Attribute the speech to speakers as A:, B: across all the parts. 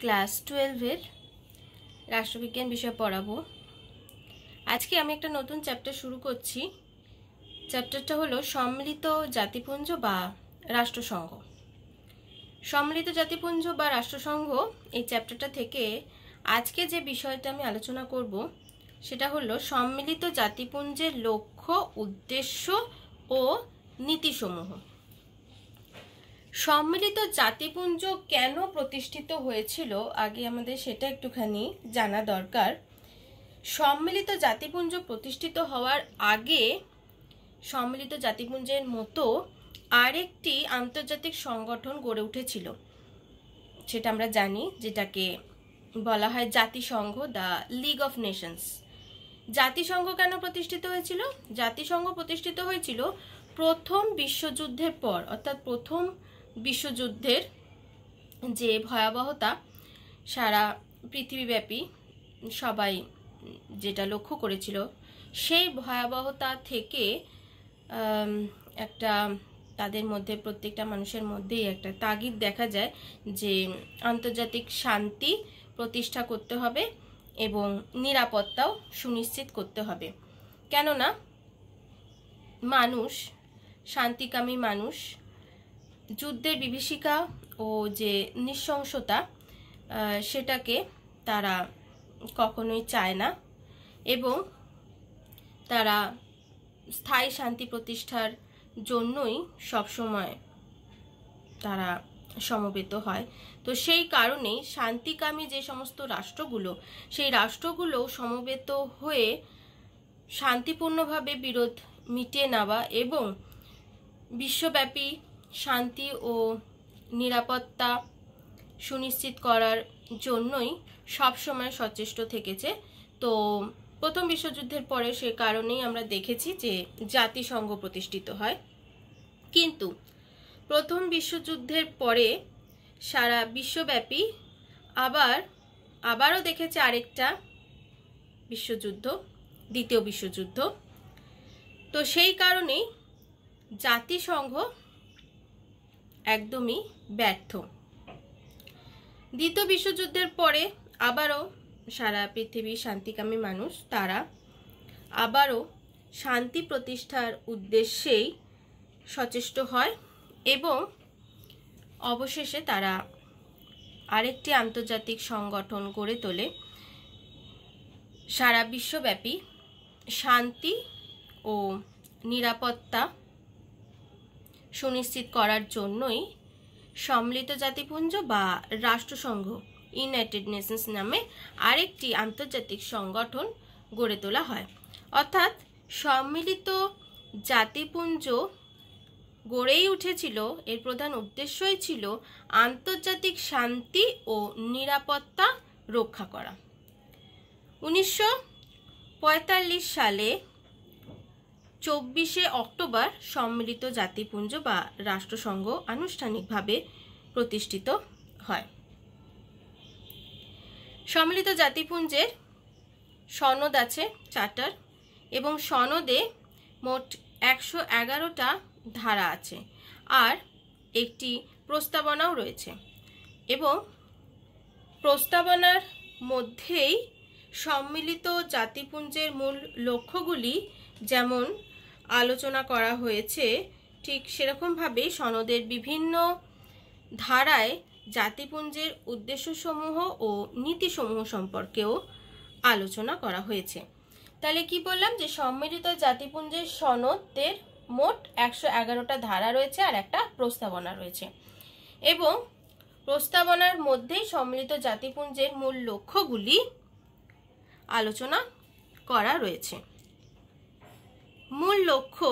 A: class টুয়েলভের রাষ্ট্রবিজ্ঞান বিষয় পড়াবো আজকে আমি একটা নতুন চ্যাপ্টার শুরু করছি চ্যাপ্টারটা হলো সম্মিলিত জাতিপুঞ্জ বা রাষ্ট্রসংঘ সম্মিলিত জাতিপুঞ্জ বা রাষ্ট্রসংঘ এই চ্যাপ্টারটা থেকে আজকে যে বিষয়টা আমি আলোচনা করব সেটা হলো সম্মিলিত জাতিপুঞ্জের লক্ষ্য উদ্দেশ্য ও নীতিসমূহ সম্মিলিত জাতিপুঞ্জ কেন প্রতিষ্ঠিত হয়েছিল আগে আমাদের সেটা একটুখানি জানা দরকার সম্মিলিত জাতিপুঞ্জ প্রতিষ্ঠিত হওয়ার আগে সম্মিলিত জাতিপুঞ্জের মতো আরেকটি আন্তর্জাতিক সংগঠন গড়ে উঠেছিল সেটা আমরা জানি যেটাকে বলা হয় জাতিসংঘ দ্য লিগ অফ নেশনস জাতিসংঘ কেন প্রতিষ্ঠিত হয়েছিল জাতিসংঘ প্রতিষ্ঠিত হয়েছিল প্রথম বিশ্বযুদ্ধের পর অর্থাৎ প্রথম বিশ্বযুদ্ধের যে ভয়াবহতা সারা পৃথিবীব্যাপী সবাই যেটা লক্ষ্য করেছিল সেই ভয়াবহতা থেকে একটা তাদের মধ্যে প্রত্যেকটা মানুষের মধ্যেই একটা তাগিদ দেখা যায় যে আন্তর্জাতিক শান্তি প্রতিষ্ঠা করতে হবে এবং নিরাপত্তাও সুনিশ্চিত করতে হবে কেননা মানুষ শান্তিকামী মানুষ যুদ্ধের বিভীষিকা ও যে নৃশংসতা সেটাকে তারা কখনোই চায় না এবং তারা স্থায়ী শান্তি প্রতিষ্ঠার জন্যই সবসময় তারা সমবেত হয় তো সেই কারণেই শান্তিকামী যে সমস্ত রাষ্ট্রগুলো সেই রাষ্ট্রগুলো সমবেত হয়ে শান্তিপূর্ণভাবে বিরোধ মিটিয়ে নেওয়া এবং বিশ্বব্যাপী শান্তি ও নিরাপত্তা সুনিশ্চিত করার জন্যই সবসময় সচেষ্ট থেকেছে তো প্রথম বিশ্বযুদ্ধের পরে সে কারণেই আমরা দেখেছি যে জাতিসংঘ প্রতিষ্ঠিত হয় কিন্তু প্রথম বিশ্বযুদ্ধের পরে সারা বিশ্বব্যাপী আবার আবারও দেখেছে আরেকটা বিশ্বযুদ্ধ দ্বিতীয় বিশ্বযুদ্ধ তো সেই কারণেই জাতিসংঘ একদমই ব্যর্থ দ্বিতীয় বিশ্বযুদ্ধের পরে আবারও সারা পৃথিবীর শান্তিকামী মানুষ তারা আবারও শান্তি প্রতিষ্ঠার উদ্দেশ্যেই সচেষ্ট হয় এবং অবশেষে তারা আরেকটি আন্তর্জাতিক সংগঠন গড়ে তোলে সারা বিশ্বব্যাপী শান্তি ও নিরাপত্তা সুনিশ্চিত করার জন্যই সম্মিলিত জাতিপুঞ্জ বা রাষ্ট্রসংঘ ইউনাইটেড নেশনস নামে আরেকটি আন্তর্জাতিক সংগঠন গড়ে তোলা হয় অর্থাৎ সম্মিলিত জাতিপুঞ্জ গড়েই উঠেছিল এর প্রধান উদ্দেশ্যই ছিল আন্তর্জাতিক শান্তি ও নিরাপত্তা রক্ষা করা উনিশশো সালে চব্বিশে অক্টোবর সম্মিলিত জাতিপুঞ্জ বা রাষ্ট্রসংঘ আনুষ্ঠানিকভাবে প্রতিষ্ঠিত হয় সম্মিলিত জাতিপুঞ্জের সনদ আছে চার্টার এবং সনদে মোট একশো এগারোটা ধারা আছে আর একটি প্রস্তাবনাও রয়েছে এবং প্রস্তাবনার মধ্যেই সম্মিলিত জাতিপুঞ্জের মূল লক্ষ্যগুলি যেমন আলোচনা করা হয়েছে ঠিক সেরকমভাবেই সনদের বিভিন্ন ধারায় জাতিপুঞ্জের উদ্দেশ্যসমূহ ও নীতিসমূহ সম্পর্কেও আলোচনা করা হয়েছে তাহলে কি বললাম যে সম্মিলিত জাতিপুঞ্জের সনদের মোট একশো এগারোটা ধারা রয়েছে আর একটা প্রস্তাবনা রয়েছে এবং প্রস্তাবনার মধ্যেই সম্মিলিত জাতিপুঞ্জের মূল লক্ষ্যগুলি আলোচনা করা রয়েছে মূল লক্ষ্য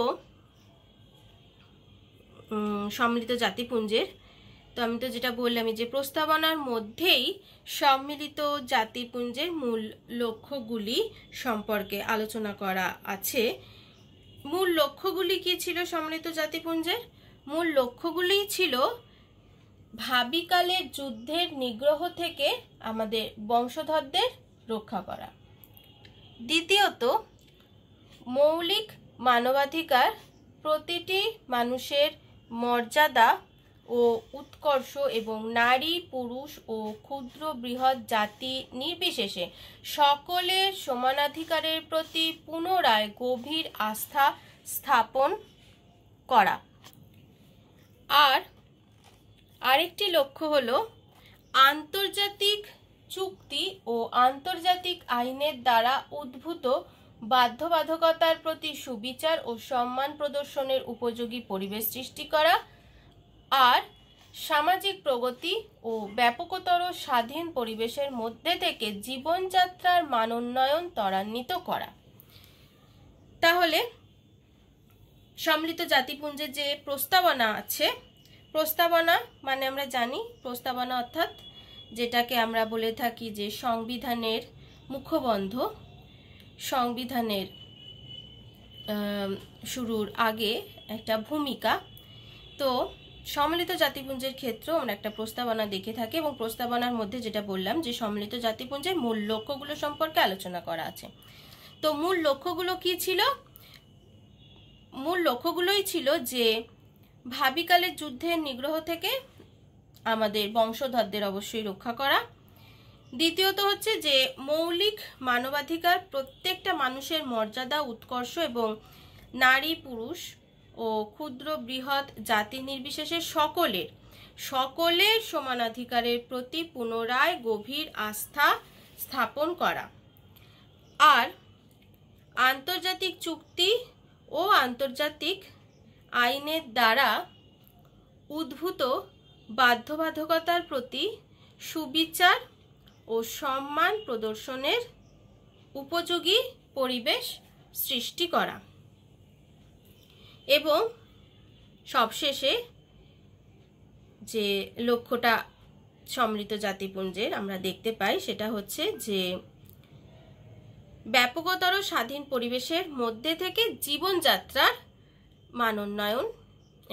A: সম্মিলিত জাতিপুঞ্জের তো আমি তো যেটা বললাম যে প্রস্তাবনার মধ্যেই সম্মিলিত জাতিপুঞ্জের মূল লক্ষ্যগুলি সম্পর্কে আলোচনা করা আছে মূল লক্ষ্যগুলি কি ছিল সম্মিলিত জাতিপুঞ্জের মূল লক্ষ্যগুলি ছিল ভাবিকালের যুদ্ধের নিগ্রহ থেকে আমাদের বংশধরদের রক্ষা করা দ্বিতীয়ত মৌলিক মানবাধিকার প্রতিটি মানুষের মর্যাদা ও উৎকর্ষ এবং নারী পুরুষ ও ক্ষুদ্র বৃহৎ জাতি নির্বিশেষে সকলের সমানাধিকারের প্রতি পুনরায় গভীর আস্থা স্থাপন করা আর আরেকটি লক্ষ্য হল আন্তর্জাতিক চুক্তি ও আন্তর্জাতিক আইনের দ্বারা উদ্ভূত বাধ্যবাধকতার প্রতি সুবিচার ও সম্মান প্রদর্শনের উপযোগী পরিবেশ সৃষ্টি করা আর সামাজিক প্রগতি ও ব্যাপকতর স্বাধীন পরিবেশের মধ্যে থেকে জীবনযাত্রার মানোন্নয়ন ত্বরান্বিত করা তাহলে সম্মিলিত জাতিপুঞ্জের যে প্রস্তাবনা আছে প্রস্তাবনা মানে আমরা জানি প্রস্তাবনা অর্থাৎ যেটাকে আমরা বলে থাকি যে সংবিধানের মুখবন্ধ সংবিধানের শুরুর আগে একটা ভূমিকা তো সম্মিলিত জাতিপুঞ্জের ক্ষেত্রে আমরা একটা প্রস্তাবনা দেখে থাকি এবং প্রস্তাবনার মধ্যে যেটা বললাম যে সম্মিলিত জাতিপুঞ্জের মূল লক্ষ্যগুলো সম্পর্কে আলোচনা করা আছে তো মূল লক্ষ্যগুলো কি ছিল মূল লক্ষ্যগুলোই ছিল যে ভাবিকালের যুদ্ধের নিগ্রহ থেকে আমাদের বংশধরদের অবশ্যই রক্ষা করা দ্বিতীয়ত হচ্ছে যে মৌলিক মানবাধিকার প্রত্যেকটা মানুষের মর্যাদা উৎকর্ষ এবং নারী পুরুষ ও ক্ষুদ্র বৃহৎ জাতি নির্বিশেষে সকলের সকলের সমানাধিকারের প্রতি পুনরায় গভীর আস্থা স্থাপন করা আর আন্তর্জাতিক চুক্তি ও আন্তর্জাতিক আইনের দ্বারা উদ্ভূত বাধ্যবাধকতার প্রতি সুবিচার ও সম্মান প্রদর্শনের উপযোগী পরিবেশ সৃষ্টি করা এবং সবশেষে যে লক্ষ্যটা সমৃদ্ধ জাতিপুঞ্জের আমরা দেখতে পাই সেটা হচ্ছে যে ব্যাপকতর স্বাধীন পরিবেশের মধ্যে থেকে জীবনযাত্রার মানোন্নয়ন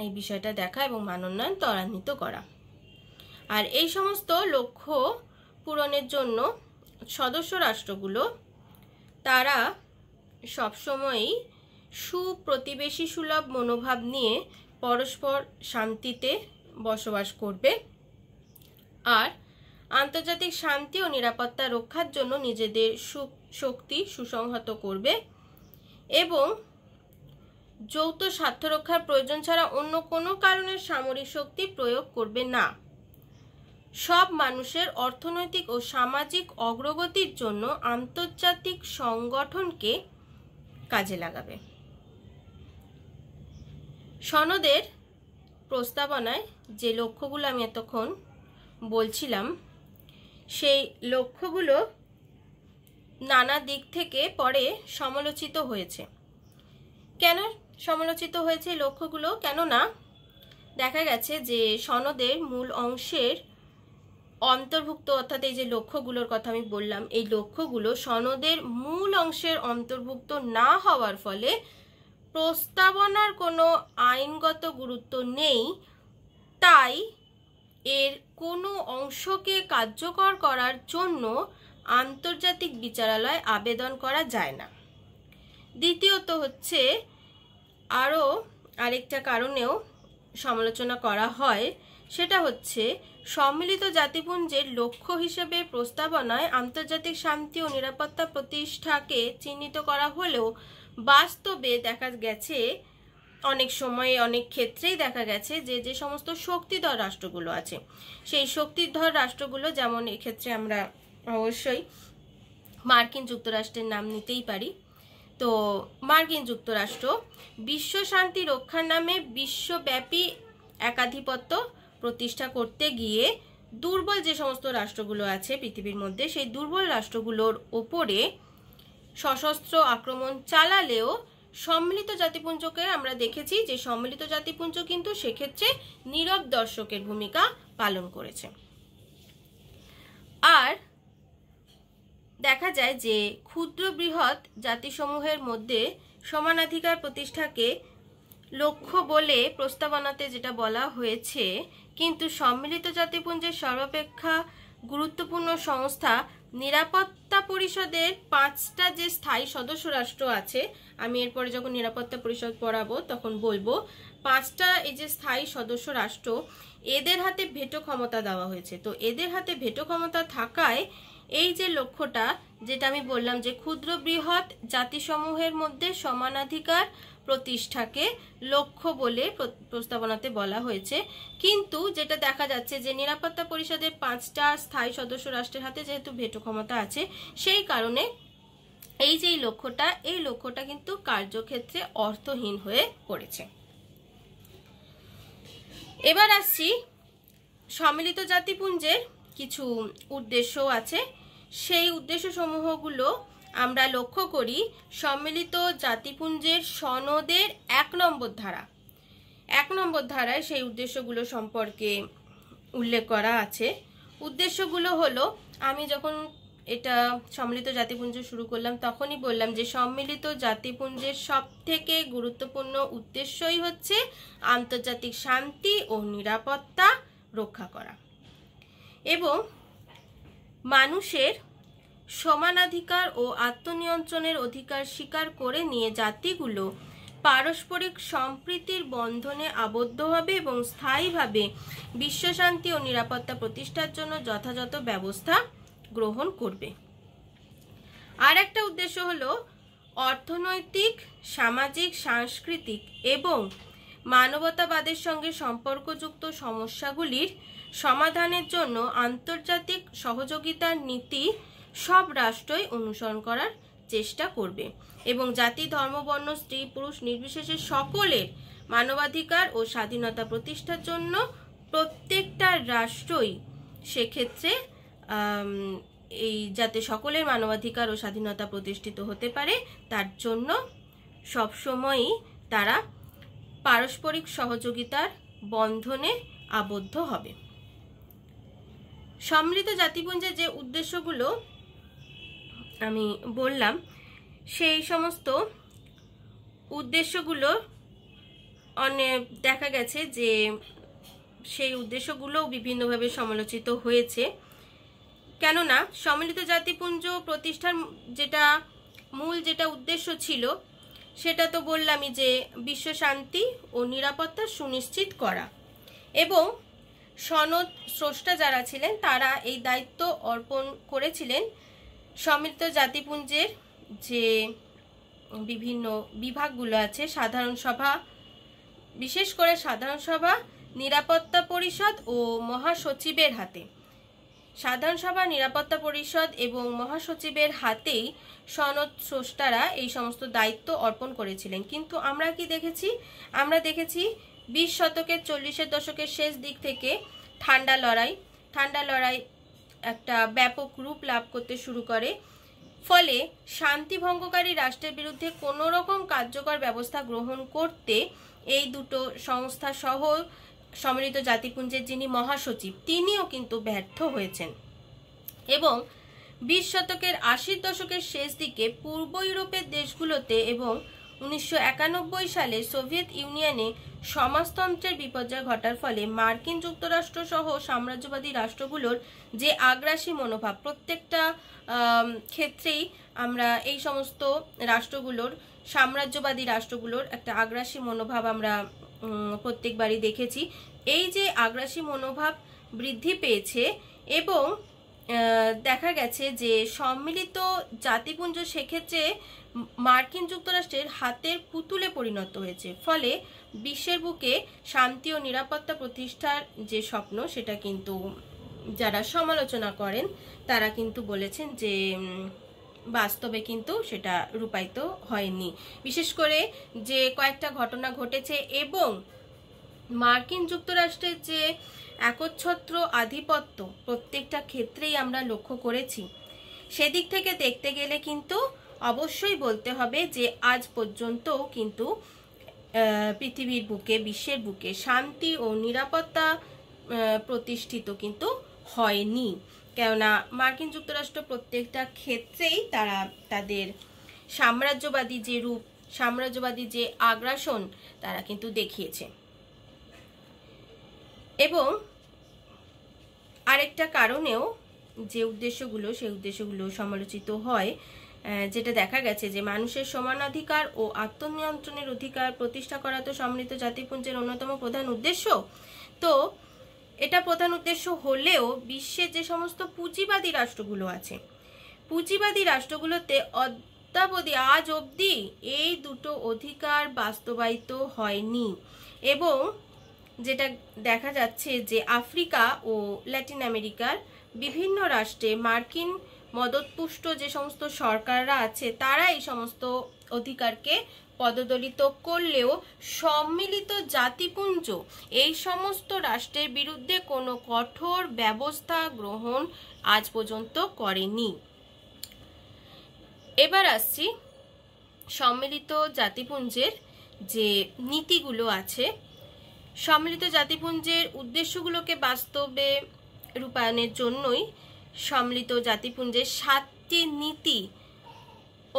A: এই বিষয়টা দেখা এবং মানোন্নয়ন ত্বরান্বিত করা আর এই সমস্ত লক্ষ্য পূরণের জন্য সদস্য রাষ্ট্রগুলো তারা সবসময়ই সুপ্রতিবেশী সুলভ মনোভাব নিয়ে পরস্পর শান্তিতে বসবাস করবে আর আন্তর্জাতিক শান্তি ও নিরাপত্তা রক্ষার জন্য নিজেদের শক্তি সুসংহত করবে এবং যৌথ স্বার্থ রক্ষার প্রয়োজন ছাড়া অন্য কোনো কারণে সামরিক শক্তি প্রয়োগ করবে না সব মানুষের অর্থনৈতিক ও সামাজিক অগ্রগতির জন্য আন্তর্জাতিক সংগঠনকে কাজে লাগাবে সনদের প্রস্তাবনায় যে লক্ষ্যগুলো আমি এতক্ষণ বলছিলাম সেই লক্ষ্যগুলো নানা দিক থেকে পরে সমালোচিত হয়েছে কেন সমালোচিত হয়েছে লক্ষ্যগুলো কেননা দেখা গেছে যে সনদের মূল অংশের অন্তর্ভুক্ত অর্থাৎ এই যে লক্ষ্যগুলোর কথা আমি বললাম এই লক্ষ্যগুলো সনদের মূল অংশের অন্তর্ভুক্ত না হওয়ার ফলে প্রস্তাবনার কোনো আইনগত গুরুত্ব নেই তাই এর কোনো অংশকে কার্যকর করার জন্য আন্তর্জাতিক বিচারালয় আবেদন করা যায় না দ্বিতীয়ত হচ্ছে আরও আরেকটা কারণেও সমালোচনা করা হয় সেটা হচ্ছে সম্মিলিত জাতিপুঞ্জের লক্ষ্য হিসেবে প্রস্তাবনায় আন্তর্জাতিক শান্তি ও নিরাপত্তা প্রতিষ্ঠাকে চিহ্নিত করা হলেও বাস্তবে দেখা গেছে অনেক সময়ে অনেক ক্ষেত্রেই দেখা গেছে যে যে সমস্ত শক্তিধর রাষ্ট্রগুলো আছে সেই শক্তিধর রাষ্ট্রগুলো যেমন এক্ষেত্রে আমরা অবশ্যই মার্কিন যুক্তরাষ্ট্রের নাম নিতেই পারি তো মার্কিন যুক্তরাষ্ট্র বিশ্ব শান্তি রক্ষার নামে বিশ্বব্যাপী একাধিপত্য প্রতিষ্ঠা করতে গিয়ে দুর্বল যে সমস্ত রাষ্ট্রগুলো আছে পৃথিবীর মধ্যে সেই দুর্বল রাষ্ট্রগুলোর ওপরে সশস্ত্র আক্রমণ চালালেও সম্মিলিত জাতিপুঞ্জকে আমরা দেখেছি যে সম্মিলিত জাতিপুঞ্জ কিন্তু সেক্ষেত্রে নীরব দর্শকের ভূমিকা পালন করেছে আর দেখা যায় যে ক্ষুদ্র বৃহৎ জাতিসমূহের মধ্যে সমানাধিকার প্রতিষ্ঠাকে লক্ষ্য বলে প্রস্তাবনাতে যেটা বলা হয়েছে কিন্তু সম্মিলিত জাতিপুঞ্জের সর্বাপেক্ষা গুরুত্বপূর্ণ সংস্থা নিরাপত্তা পরিষদের পাঁচটা যে স্থায়ী সদস্য রাষ্ট্র আছে আমি এরপরে যখন নিরাপত্তা পরিষদ পড়াবো তখন বলবো পাঁচটা এই যে স্থায়ী সদস্য রাষ্ট্র এদের হাতে ভেটো ক্ষমতা দেওয়া হয়েছে তো এদের হাতে ভেটো ক্ষমতা থাকায় এই যে লক্ষ্যটা যেটা আমি বললাম যে ক্ষুদ্র বৃহৎ জাতিসমূহের মধ্যে সমানাধিকার প্রতিষ্ঠাকে লক্ষ্য বলে প্রস্তাবনাতে বলা হয়েছে কিন্তু যেটা দেখা যাচ্ছে যে নিরাপত্তা পরিষদের পাঁচটা স্থায়ী সদস্য রাষ্ট্রের হাতে যেহেতু ভেটো ক্ষমতা আছে সেই কারণে এই যে লক্ষ্যটা এই লক্ষ্যটা কিন্তু কার্যক্ষেত্রে অর্থহীন হয়ে পড়েছে এবার আসছি সম্মিলিত জাতিপুঞ্জের কিছু উদ্দেশ্য আছে সেই উদ্দেশ্যসমূহগুলো আমরা লক্ষ্য করি সম্মিলিত জাতিপুঞ্জের সনদের এক নম্বর ধারা এক নম্বর ধারায় সেই উদ্দেশ্যগুলো সম্পর্কে উল্লেখ করা আছে উদ্দেশ্যগুলো হলো আমি যখন এটা সম্মিলিত জাতিপুঞ্জ শুরু করলাম তখনই বললাম যে সম্মিলিত জাতিপুঞ্জের সব থেকে গুরুত্বপূর্ণ উদ্দেশ্যই হচ্ছে আন্তর্জাতিক শান্তি ও নিরাপত্তা রক্ষা করা এবং মানুষের সমানাধিকার ও আত্মনিয়ন্ত্রণের অধিকার স্বীকার করে নিয়ে জাতিগুলো পারস্পরিক সম্প্রীতির বন্ধনে আবদ্ধ হবে এবং স্থায়ীভাবে বিশ্বশান্তি ও নিরাপত্তা প্রতিষ্ঠার জন্য যথাযথ ব্যবস্থা গ্রহণ করবে আর একটা উদ্দেশ্য হলো অর্থনৈতিক সামাজিক সাংস্কৃতিক এবং মানবতাবাদের সঙ্গে সম্পর্কযুক্ত সমস্যাগুলির সমাধানের জন্য আন্তর্জাতিক সহযোগিতার নীতি সব রাষ্ট্রই অনুসরণ করার চেষ্টা করবে এবং জাতি ধর্ম বর্ণ স্ত্রী পুরুষ নির্বিশেষে সকলের মানবাধিকার ও স্বাধীনতা প্রতিষ্ঠার জন্য প্রত্যেকটা রাষ্ট্রই সেক্ষেত্রে এই যাতে সকলের মানবাধিকার ও স্বাধীনতা প্রতিষ্ঠিত হতে পারে তার জন্য সবসময়ই তারা পারস্পরিক সহযোগিতার বন্ধনে আবদ্ধ হবে সম্মিলিত জাতিপুঞ্জের যে উদ্দেশ্যগুলো আমি বললাম সেই সমস্ত উদ্দেশ্যগুলো অনেক দেখা গেছে যে সেই উদ্দেশ্যগুলোও বিভিন্নভাবে সমালোচিত হয়েছে কেননা সম্মিলিত জাতিপুঞ্জ প্রতিষ্ঠার যেটা মূল যেটা উদ্দেশ্য ছিল সেটা তো বললামই যে বিশ্ব শান্তি ও নিরাপত্তা সুনিশ্চিত করা এবং সনদ স্রষ্টা যারা ছিলেন তারা এই দায়িত্ব অর্পণ করেছিলেন সমৃদ্ধ জাতিপুঞ্জের যে বিভিন্ন বিভাগগুলো আছে সাধারণ সভা বিশেষ করে সাধারণ সভা নিরাপত্তা পরিষদ ও মহাসচিবের হাতে সাধারণ সভা নিরাপত্তা পরিষদ এবং মহাসচিবের হাতেই সনদ স্রষ্টারা এই সমস্ত দায়িত্ব অর্পণ করেছিলেন কিন্তু আমরা কি দেখেছি আমরা দেখেছি বিশ শতকের চল্লিশের দশকের শেষ দিক থেকে ঠান্ডা লড়াই ঠান্ডা লড়াই একটা ব্যাপক রূপ লাভ করতে শুরু করে ফলে শান্তি ভঙ্গকারী রাষ্ট্রের বিরুদ্ধে কোনো রকম কার্যকর ব্যবস্থা গ্রহণ করতে এই দুটো সংস্থা সহ সম্মিলিত জাতিপুঞ্জের যিনি মহাসচিব তিনিও কিন্তু ব্যর্থ হয়েছেন এবং বিশ শতকের আশির দশকের শেষ দিকে পূর্ব ইউরোপের দেশগুলোতে এবং উনিশশো সালে সোভিয়েত ইউনিয়নে সমাজতন্ত্রের বিপর্যয় ঘটার ফলে মার্কিন যুক্তরাষ্ট্র সহ সাম্রাজ্যবাদী রাষ্ট্রগুলোর যে আগ্রাসী মনোভাব প্রত্যেকটা ক্ষেত্রেই আমরা এই সমস্ত রাষ্ট্রগুলোর সাম্রাজ্যবাদী রাষ্ট্রগুলোর একটা আগ্রাসী মনোভাব আমরা প্রত্যেকবারই দেখেছি এই যে আগ্রাসী মনোভাব বৃদ্ধি পেয়েছে এবং দেখা গেছে যে সম্মিলিত জাতিপুঞ্জ সেক্ষেত্রে মার্কিন যুক্তরাষ্ট্রের হাতের পুতুলে পরিণত হয়েছে ফলে বিশ্বের বুকে শান্তি ও নিরাপত্তা প্রতিষ্ঠার যে স্বপ্ন সেটা কিন্তু যারা সমালোচনা করেন তারা কিন্তু বলেছেন যে বাস্তবে কিন্তু সেটা রূপায়িত হয়নি বিশেষ করে যে কয়েকটা ঘটনা ঘটেছে এবং মার্কিন যুক্তরাষ্ট্রের যে একচ্ছত্র আধিপত্য প্রত্যেকটা ক্ষেত্রেই আমরা লক্ষ্য করেছি সেদিক থেকে দেখতে গেলে কিন্তু অবশ্যই বলতে হবে যে আজ পর্যন্ত কিন্তু পৃথিবীর বুকে বিশ্বের বুকে শান্তি ও নিরাপত্তা প্রতিষ্ঠিত কিন্তু হয়নি কেননা মার্কিন যুক্তরাষ্ট্র প্রত্যেকটা ক্ষেত্রেই তারা তাদের সাম্রাজ্যবাদী যে রূপ সাম্রাজ্যবাদী যে আগ্রাসন তারা কিন্তু দেখিয়েছে এবং আরেকটা কারণেও যে উদ্দেশ্যগুলো সেই উদ্দেশ্যগুলো সমালোচিত হয় যেটা দেখা গেছে যে মানুষের সমানাধিকার ও আত্মনিয়ন্ত্রণের অধিকার প্রতিষ্ঠা করা তো সম্মিলিত জাতিপুঞ্জের অন্যতম প্রধান উদ্দেশ্য তো এটা প্রধান উদ্দেশ্য হলেও বিশ্বের যে সমস্ত পুঁজিবাদী রাষ্ট্রগুলো আছে পুঁজিবাদী রাষ্ট্রগুলোতে অদ্যাবধি আজ অবধি এই দুটো অধিকার বাস্তবায়িত হয়নি এবং যেটা দেখা যাচ্ছে যে আফ্রিকা ও ল্যাটিন আমেরিকার বিভিন্ন রাষ্ট্রে মার্কিন মদতপুষ্ট যে সমস্ত সরকাররা আছে তারা এই সমস্ত অধিকারকে পদদলিত করলেও সম্মিলিত জাতিপুঞ্জ এই সমস্ত রাষ্ট্রের বিরুদ্ধে কোনো কঠোর ব্যবস্থা গ্রহণ আজ পর্যন্ত করেনি এবার আসছি সম্মিলিত জাতিপুঞ্জের যে নীতিগুলো আছে সম্মিলিত জাতিপুঞ্জের উদ্দেশ্যগুলোকে বাস্তবে রূপায়ণের জন্যই সম্মিলিত জাতিপুঞ্জের সাতটি নীতি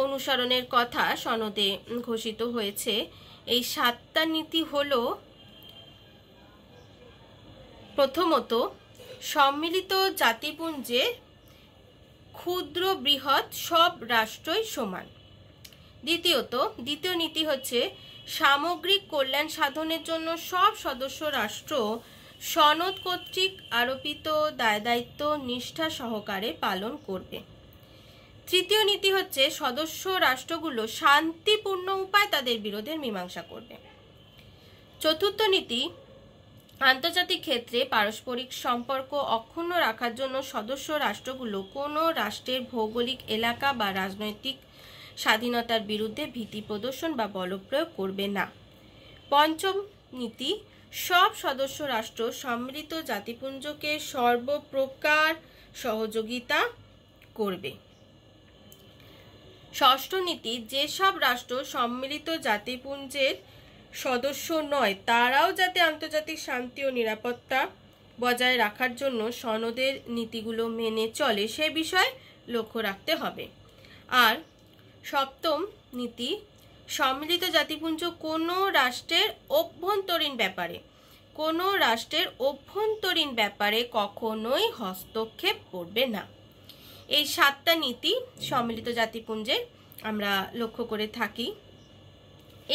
A: অনুসরণের কথা সনদে ঘোষিত হয়েছে এই সাতটা নীতি হল প্রথমত সম্মিলিত জাতিপুঞ্জে ক্ষুদ্র বৃহৎ সব রাষ্ট্রই সমান দ্বিতীয়ত দ্বিতীয় নীতি হচ্ছে সামগ্রিক কল্যাণ সাধনের জন্য সব সদস্য রাষ্ট্র সনদ কর্তৃক আরোপিত দায়দায়িত্ব নিষ্ঠা সহকারে পালন করবে তৃতীয় নীতি হচ্ছে সদস্য রাষ্ট্রগুলো শান্তিপূর্ণ উপায় তাদের বিরোধের মীমাংসা করবে চতুর্থ নীতি আন্তর্জাতিক ক্ষেত্রে পারস্পরিক সম্পর্ক অক্ষুণ্ণ রাখার জন্য সদস্য রাষ্ট্রগুলো কোনো রাষ্ট্রের ভৌগোলিক এলাকা বা রাজনৈতিক স্বাধীনতার বিরুদ্ধে ভীতি প্রদর্শন বা বলপ্রয়োগ করবে না পঞ্চম নীতি সব সদস্য রাষ্ট্র সম্মিলিত জাতিপুঞ্জকে সর্বপ্রকার সহযোগিতা করবে ষষ্ঠ নীতি যেসব রাষ্ট্র সম্মিলিত জাতিপুঞ্জের সদস্য নয় তারাও যাতে আন্তর্জাতিক শান্তি ও নিরাপত্তা বজায় রাখার জন্য সনদের নীতিগুলো মেনে চলে সে বিষয়ে লক্ষ্য রাখতে হবে আর সপ্তম নীতি সম্মিলিত জাতিপুঞ্জ কোনো রাষ্ট্রের অভ্যন্তরীণ ব্যাপারে কোনো রাষ্ট্রের অভ্যন্তরীণ ব্যাপারে কখনোই হস্তক্ষেপ করবে না এই সাতটা নীতি সম্মিলিত জাতিপুঞ্জে আমরা লক্ষ্য করে থাকি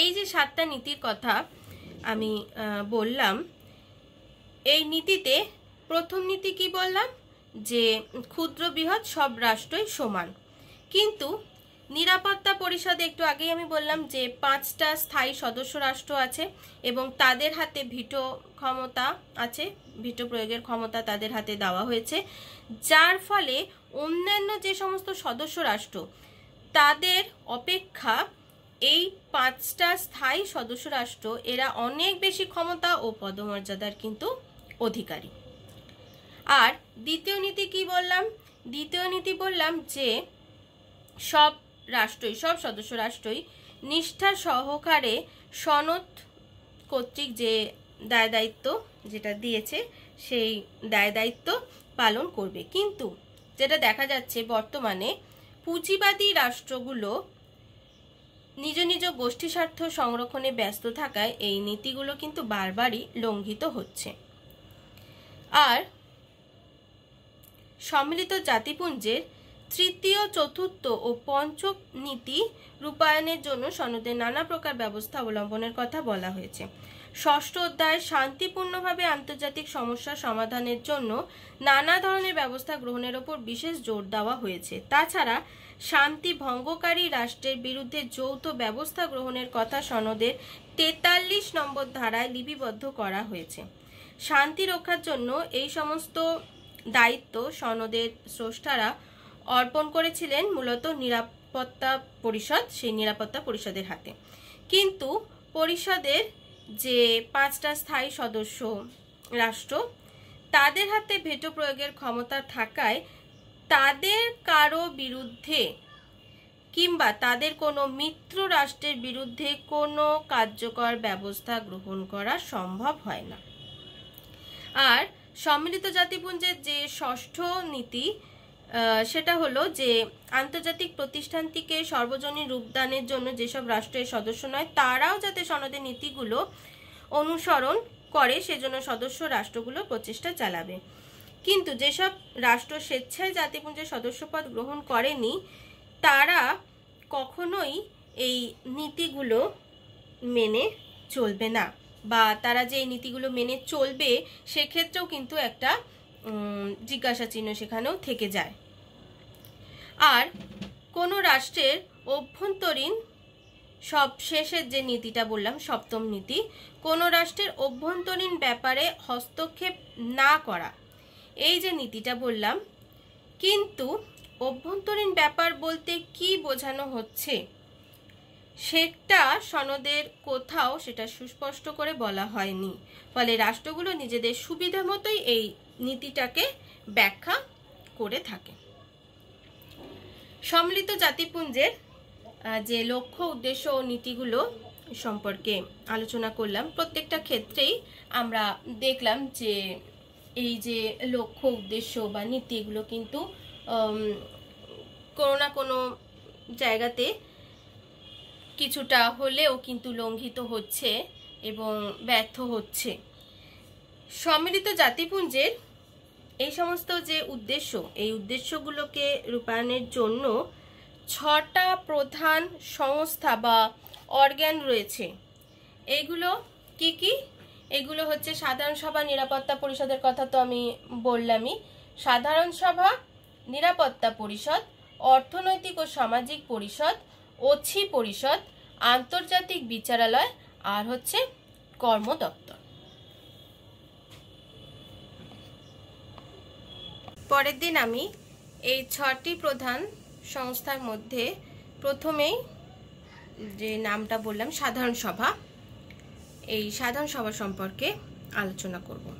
A: এই যে সাতটা নীতির কথা আমি বললাম এই নীতিতে প্রথম নীতি কি বললাম যে ক্ষুদ্র বৃহৎ সব রাষ্ট্রই সমান কিন্তু নিরাপত্তা পরিষদে একটু আগেই আমি বললাম যে পাঁচটা স্থায়ী সদস্য রাষ্ট্র আছে এবং তাদের হাতে ভিটো ক্ষমতা আছে ভিটো প্রয়োগের ক্ষমতা তাদের হাতে দেওয়া হয়েছে যার ফলে অন্যান্য যে সমস্ত সদস্য রাষ্ট্র তাদের অপেক্ষা এই পাঁচটা স্থায়ী সদস্য রাষ্ট্র এরা অনেক বেশি ক্ষমতা ও পদমর্যাদার কিন্তু অধিকারী আর দ্বিতীয় নীতি কি বললাম দ্বিতীয় নীতি বললাম যে সব রাষ্ট্রই সব সদস্য রাষ্ট্রই নিষ্ঠা সহকারে সনদ কর্তৃক যে দায় দায়িত্ব যেটা দিয়েছে সেই দায় দায়িত্ব পালন করবে কিন্তু যেটা দেখা যাচ্ছে বর্তমানে পুঁজিবাদী রাষ্ট্রগুলো নিজ নিজ গোষ্ঠী স্বার্থ সংরক্ষণে ব্যস্ত থাকায় এই নীতিগুলো কিন্তু বারবারই লঙ্ঘিত হচ্ছে আর সম্মিলিত জাতিপুঞ্জের তৃতীয় চতুর্থ ও পঞ্চম নীতি রূপায়ণের জন্য সনদে নানা প্রকার ব্যবস্থা অবলম্বনের কথা বলা হয়েছে ষষ্ঠ অধ্যায় শান্তিপূর্ণভাবে আন্তর্জাতিক সমস্যা সমাধানের জন্য নানা ধরনের ব্যবস্থা গ্রহণের ওপর বিশেষ জোর দেওয়া হয়েছে তাছাড়া শান্তি ভঙ্গকারী রাষ্ট্রের বিরুদ্ধে যৌথ ব্যবস্থা গ্রহণের কথা সনদের তেতাল্লিশ নম্বর ধারায় লিপিবদ্ধ করা হয়েছে শান্তি রক্ষার জন্য এই সমস্ত দায়িত্ব সনদের স্রষ্টারা অর্পণ করেছিলেন মূলত নিরাপত্তা পরিষদ সেই নিরাপত্তা পরিষদের হাতে কিন্তু পরিষদের যে পাঁচটা স্থায়ী সদস্য রাষ্ট্র তাদের হাতে ভেটো প্রয়োগের ক্ষমতা থাকায় তাদের কারো বিরুদ্ধে কিংবা তাদের কোনো মিত্র রাষ্ট্রের বিরুদ্ধে কোনো কার্যকর ব্যবস্থা গ্রহণ করা সম্ভব হয় না আর সম্মিলিত জাতিপুঞ্জের যে ষষ্ঠ নীতি সেটা হলো যে আন্তর্জাতিক প্রতিষ্ঠানটিকে সর্বজনীন রূপদানের জন্য যেসব রাষ্ট্রের সদস্য নয় তারাও যাতে সনদের নীতিগুলো অনুসরণ করে সেজন্য সদস্য রাষ্ট্রগুলো প্রচেষ্টা চালাবে কিন্তু যেসব রাষ্ট্র স্বেচ্ছায় জাতিপুঞ্জের সদস্যপদ গ্রহণ করেনি তারা কখনোই এই নীতিগুলো মেনে চলবে না বা তারা যে নীতিগুলো মেনে চলবে সেক্ষেত্রেও কিন্তু একটা জিজ্ঞাসা চিহ্ন সেখানেও থেকে যায় আর কোনো রাষ্ট্রের অভ্যন্তরীণ সব শেষের যে নীতিটা বললাম সপ্তম নীতি কোনো রাষ্ট্রের অভ্যন্তরীণ ব্যাপারে হস্তক্ষেপ না করা এই যে নীতিটা বললাম কিন্তু অভ্যন্তরীণ ব্যাপার বলতে কি বোঝানো হচ্ছে সেটা সনদের কোথাও সেটা সুস্পষ্ট করে বলা হয়নি ফলে রাষ্ট্রগুলো নিজেদের সুবিধা মতোই এই নীতিটাকে ব্যাখ্যা করে থাকে সম্মিলিত জাতিপুঞ্জের যে লক্ষ্য উদ্দেশ্য ও নীতিগুলো সম্পর্কে আলোচনা করলাম প্রত্যেকটা ক্ষেত্রেই আমরা দেখলাম যে এই যে লক্ষ্য উদ্দেশ্য বা নীতি এগুলো কিন্তু কোনো না কোনো জায়গাতে কিছুটা হলেও কিন্তু লঙ্ঘিত হচ্ছে এবং ব্যর্থ হচ্ছে সম্মিলিত জাতিপুঞ্জের এই সমস্ত যে উদ্দেশ্য এই উদ্দেশ্যগুলোকে রূপায়ণের জন্য ছটা প্রধান সংস্থা বা অর্গ্যান রয়েছে এইগুলো কি কি এগুলো হচ্ছে সাধারণ সভা নিরাপত্তা পরিষদের কথা তো আমি বললামই সাধারণ সভা নিরাপত্তা পরিষদ অর্থনৈতিক ও সামাজিক পরিষদ ওছি পরিষদ আন্তর্জাতিক বিচারালয় আর হচ্ছে কর্ম দপ্তর পরের দিন আমি এই ছটি প্রধান সংস্থার মধ্যে প্রথমেই যে নামটা বললাম সাধারণ সভা এই সাধারণ সভা সম্পর্কে আলোচনা করবো